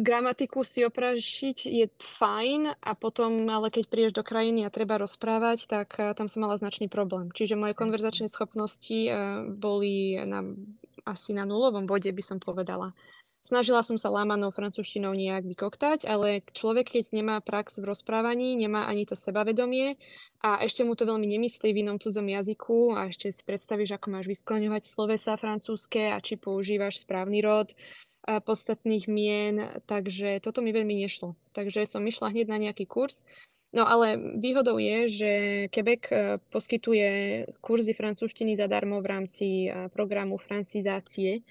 gramatiku si oprašiť je fajn a potom, ale keď prídeš do krajiny a treba rozprávať, tak eh, tam som mala značný problém. Čiže moje mhm. konverzačné schopnosti eh, boli na, asi na nulovom bode, by som povedala. Snažila som sa lámanou francúzštinou nejak vykoktať, ale človek, keď nemá prax v rozprávaní, nemá ani to sebavedomie a ešte mu to veľmi nemyslí v inom cudzom jazyku a ešte si predstavíš, ako máš vyskloňovať slovesa francúzske a či používaš správny rod, podstatných mien, takže toto mi veľmi nešlo. Takže som išla hneď na nejaký kurz. No ale výhodou je, že Quebec e, poskytuje kurzy francúzštiny zadarmo v rámci e, programu francizácie,